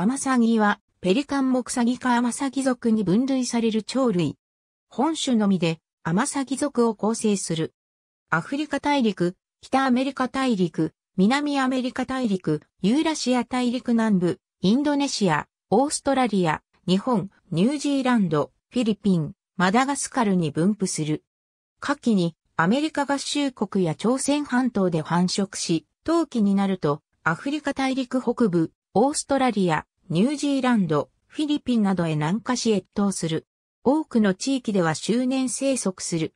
アマサギは、ペリカンモクサギかアマサギ属に分類される鳥類。本種のみで、アマサギ属を構成する。アフリカ大陸、北アメリカ大陸、南アメリカ大陸、ユーラシア大陸南部、インドネシア、オーストラリア、日本、ニュージーランド、フィリピン、マダガスカルに分布する。夏季にアメリカ合衆国や朝鮮半島で繁殖し、冬季になるとアフリカ大陸北部、オーストラリア、ニュージーランド、フィリピンなどへ南下し越冬する。多くの地域では周年生息する。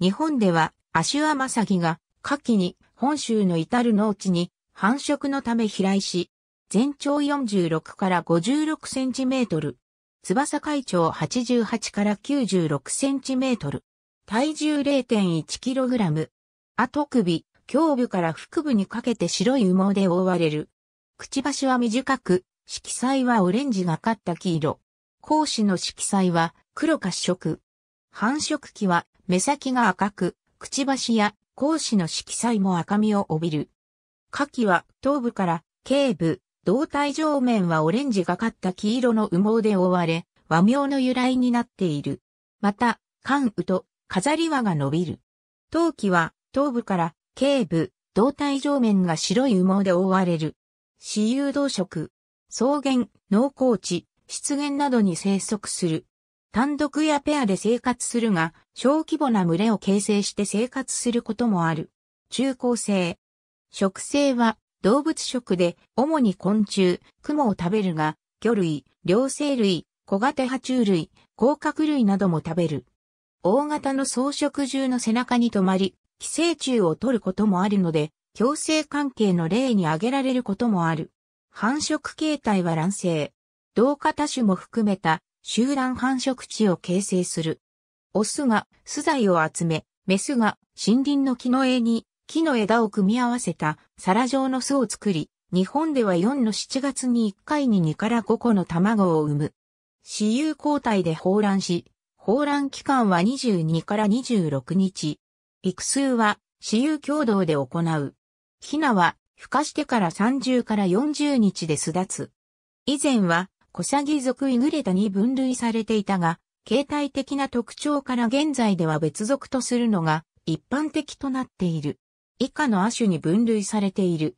日本ではアシュアマサギが夏季に本州の至る農地に繁殖のため飛来し、全長46から56センチメートル。翼海長88から96センチメートル。体重0.1キログラム。後首、胸部から腹部にかけて白い羽毛で覆われる。くちばしは短く、色彩はオレンジがかった黄色。孔子の色彩は黒褐色。繁殖期は目先が赤く、くちばしや孔子の色彩も赤みを帯びる。下記は頭部から頸部、胴体上面はオレンジがかった黄色の羽毛で覆われ、和名の由来になっている。また、関羽と飾り輪が伸びる。陶器は頭部から頸部、胴体上面が白い羽毛で覆われる。私有動色。草原、農耕地、湿原などに生息する。単独やペアで生活するが、小規模な群れを形成して生活することもある。中高生。食性は動物食で、主に昆虫、蜘蛛を食べるが、魚類、両生類、小型爬虫類、甲殻類なども食べる。大型の草食獣の背中に止まり、寄生虫を取ることもあるので、共生関係の例に挙げられることもある。繁殖形態は卵生。同化多種も含めた集団繁殖地を形成する。オスが巣材を集め、メスが森林の木の枝に木の枝を組み合わせた皿状の巣を作り、日本では4の7月に1回に2から5個の卵を産む。私有交代で放卵し、放卵期間は22から26日。育数は私有共同で行う。ヒナは孵化してから30から40日で巣立つ。以前は、コサギ属イグレタに分類されていたが、形態的な特徴から現在では別属とするのが一般的となっている。以下の亜種に分類されている。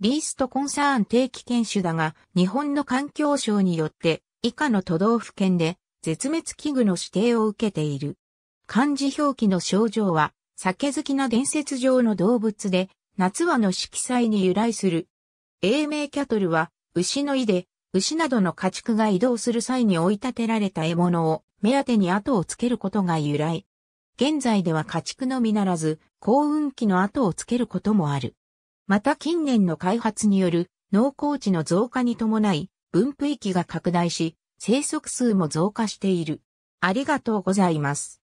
リーストコンサーン定期犬種だが、日本の環境省によって以下の都道府県で絶滅危惧の指定を受けている。漢字表記の症状は、酒好きな伝説上の動物で、夏はの色彩に由来する。英名キャトルは、牛の胃で、牛などの家畜が移動する際に追い立てられた獲物を目当てに後をつけることが由来。現在では家畜のみならず、幸運期の後をつけることもある。また近年の開発による農耕地の増加に伴い、分布域が拡大し、生息数も増加している。ありがとうございます。